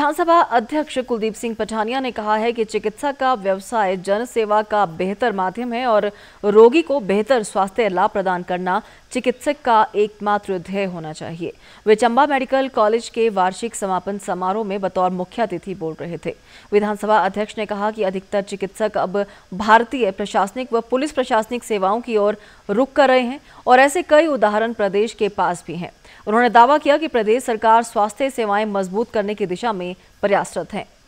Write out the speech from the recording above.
विधानसभा अध्यक्ष कुलदीप सिंह पठानिया ने कहा है कि चिकित्सा का व्यवसाय जनसेवा का बेहतर माध्यम है और रोगी को बेहतर स्वास्थ्य लाभ प्रदान करना चिकित्सक का एकमात्र ध्येय होना चाहिए वे चंबा मेडिकल कॉलेज के वार्षिक समापन समारोह में बतौर मुख्य अतिथि बोल रहे थे विधानसभा अध्यक्ष ने कहा कि अधिकतर चिकित्सक अब भारतीय प्रशासनिक व पुलिस प्रशासनिक सेवाओं की ओर रुक कर रहे हैं और ऐसे कई उदाहरण प्रदेश के पास भी हैं उन्होंने दावा किया कि प्रदेश सरकार स्वास्थ्य सेवाएं मजबूत करने की दिशा में प्रयासरत है